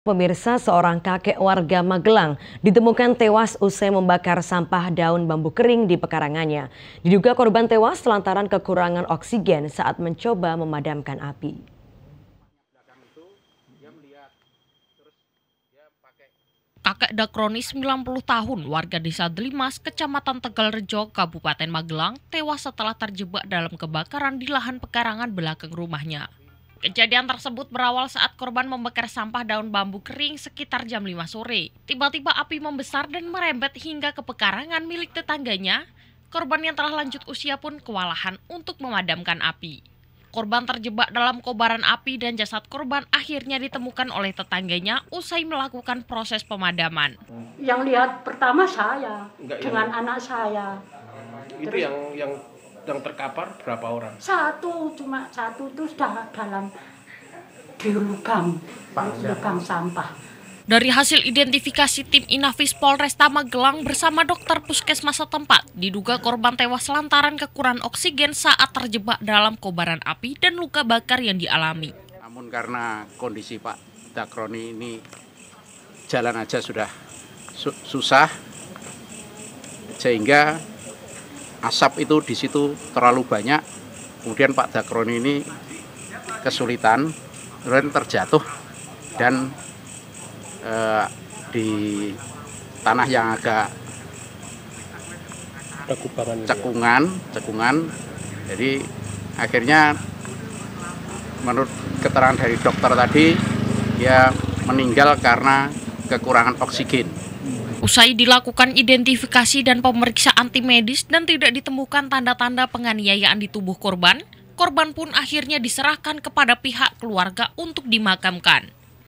Pemirsa, seorang kakek warga Magelang ditemukan tewas usai membakar sampah daun bambu kering di pekarangannya. Diduga korban tewas lantaran kekurangan oksigen saat mencoba memadamkan api. Kakek Dakronis 90 tahun warga desa Delimas, kecamatan Tegal Rejo, Kabupaten Magelang, tewas setelah terjebak dalam kebakaran di lahan pekarangan belakang rumahnya. Kejadian tersebut berawal saat korban membakar sampah daun bambu kering sekitar jam 5 sore. Tiba-tiba api membesar dan merembet hingga ke pekarangan milik tetangganya. Korban yang telah lanjut usia pun kewalahan untuk memadamkan api. Korban terjebak dalam kobaran api dan jasad korban akhirnya ditemukan oleh tetangganya usai melakukan proses pemadaman. Yang lihat pertama saya Enggak, dengan yang... anak saya. Itu Terus, yang yang yang terkapar berapa orang? Satu, cuma satu itu sudah dalam di lubang, lubang sampah. Dari hasil identifikasi tim Inafis Polresta Magelang bersama dokter puskesmas setempat, diduga korban tewas lantaran kekurangan oksigen saat terjebak dalam kobaran api dan luka bakar yang dialami. Namun karena kondisi Pak Dakroni ini jalan aja sudah su susah, sehingga asap itu di situ terlalu banyak kemudian Pak Dakron ini kesulitan kemudian terjatuh dan eh, di tanah yang agak ya. cekungan cekungan jadi akhirnya menurut keterangan dari dokter tadi dia meninggal karena kekurangan oksigen Usai dilakukan identifikasi dan pemeriksaan tim medis dan tidak ditemukan tanda-tanda penganiayaan di tubuh korban, korban pun akhirnya diserahkan kepada pihak keluarga untuk dimakamkan.